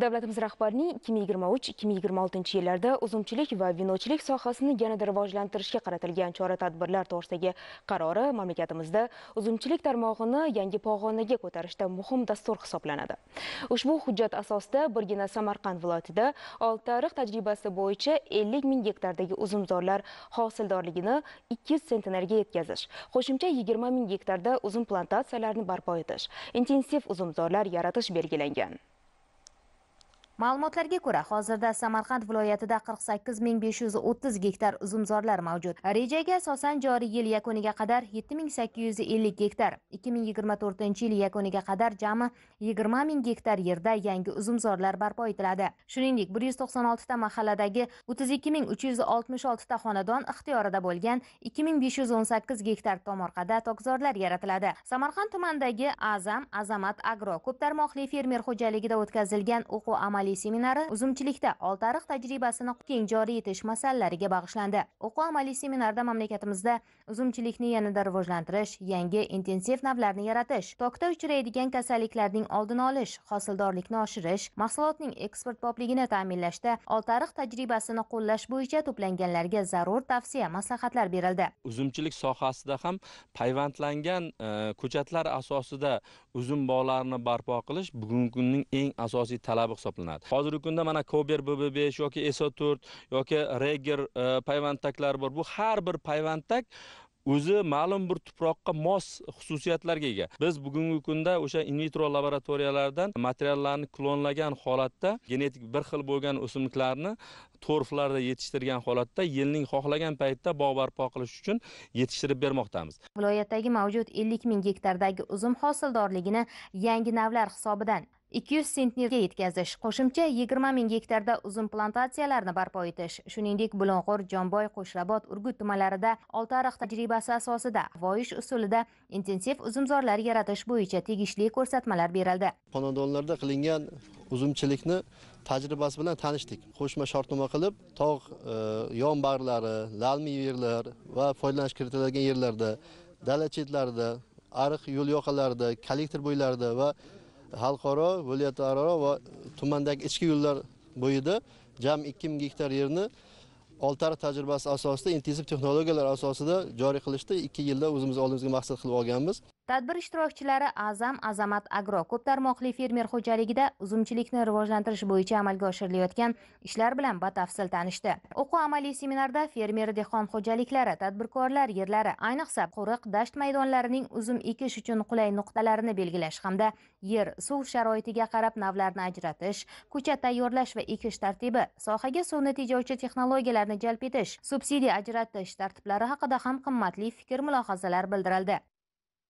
davlatimiz rahbarining 2023-2026 yillarda uzumchilik va vinochilik sohasini yanada rivojlantirishga qaratilgan chora-tadbirlar to'g'risidagi qarori mamlakatimizda uzumchilik tarmog'ini yangi pog'onaga ko'tarishda muhim dastur hisoblanadi. Ushbu hujjat asosida birgina Samarqand viloyatida oltariq tajribasi bo'yicha 50 ming gektardagi uzumzorlar hosildorligini 200 sentnerga yetkazish, qo'shimcha 20 ming gektarda uzum plantatsiyalarini barpo etish, intensiv uzumzorlar yaratish belgilangan. ma'lumotlarga ko'ra hozirda samarqand viloyatida qirq sakkiz ming besh yuz o'ttiz gektar uzumzorlar mavjud rejaga asosan joriy yil yakuniga qadar yetti ming sakkiz yuz ellik gektar ikki ming yigirma to'rtinchi yil yakuniga qadar jami yigirma ming gektar yerda yangi uzumzorlar barpo etiladi shuningdek bir yuz to'qson oltita mahalladagi o'ttiz ikki ming uch yuz oltmish oltita xonadon ixtiyorida bo'lgan ikki ming besh yuz o'n sakkiz gektar tomorqada tokzorlar yaratiladi samarqand tumanidagi azam azamat agro ko'p tarmoqli fermer xo'jaligida o'tkazilgan o'quv amaliy mintaqaviy seminari uzumchilikda oltiariq tajribasini keng joriy etish masalalariga bag'ishlandi o'quv amaliy seminarda mamlakatimizda uzumchilikni yanada rivojlantirish yangi intensiv navlarni yaratish tokda uchraydigan kasalliklarning oldini olish hosildorlikni oshirish mahsulotning eksport bobligini ta'minlashda oltiariq tajribasini qo'llash bo'yicha to'planganlarga zarur tavsiya maslahatlar berildi uzumchilik sohasida ham payvandlangan e, ko'chatlar asosida uzum bog'larini barpo qilish bugungi kunning eng asosiy talabi hisoblanadi hisoblanadi hozirgi kunda mana kober bb besh yoki so to'rt yoki reger e, payvandtaklari bor bu har bir payvandtak o'zi ma'lum bir tuproqqa mos xususiyatlarga ega biz bugungi kunda o'sha in vitro laboratoriyalardan materiallarni klonlagan holatda genetik bir xil bo'lgan o'simliklarni torflarda yetishtirgan holatda yilning xohlagan paytida bog' barpo qilish uchun yetishtirib bermoqdamiz viloyatdagi mavjud ellik ming gektardagi uzum hosildorligini yangi navlar hisobidan 200 sentnerga yetkazish qo'shimcha 20 ming gektarda uzum plantatsiyalarini barpo etish shuningdek bulung'ur jonboy qo'shrabot urgut tumanlarida olti ariq tajribasi asosida voyish usulida intensiv uzumzorlar yaratish bo'yicha tegishli ko'rsatmalar berildi xonadonlarda qilingan uzumchilikni tajribasi bilan tanishdik qo'shma shartnoma qilib tog' e, yonbarlari lalmi yerlar va foydalanishga kiritiladigan yerlarda dala chetlarida ariq yo'l yoqalarida kollektor bo'ylarida va xalqaro viloyatlararo va tumandagi ichki yo'llar bo'yida jam ikki ming gektar yerni oltar tajribasi asosida intensiv texnologiyalar asosida joriy qilishda ikki yilda o'zimiz oldimizga maqsad qilib olganmiz tadbir ishtirokchilari azam azamat agro ko'p tarmoqli fermer xo'jaligida uzumchilikni rivojlantirish bo'yicha amalga oshirilayotgan ishlar bilan batafsil tanishdi o'quv amaliy seminarda fermer dehqon xo'jaliklari tadbirkorlar yerlari ayniqsa qo'riq dasht maydonlarining uzum ekish uchun qulay nuqtalarini belgilash hamda yer suv sharoitiga qarab navlarni ajratish ko'chat tayyorlash va ekish tartibi sohaga suv tejovchi texnologiyalarni jalb etish subsidiya ajratish tartiblari haqida ham qimmatli fikr mulohazalar bildirildi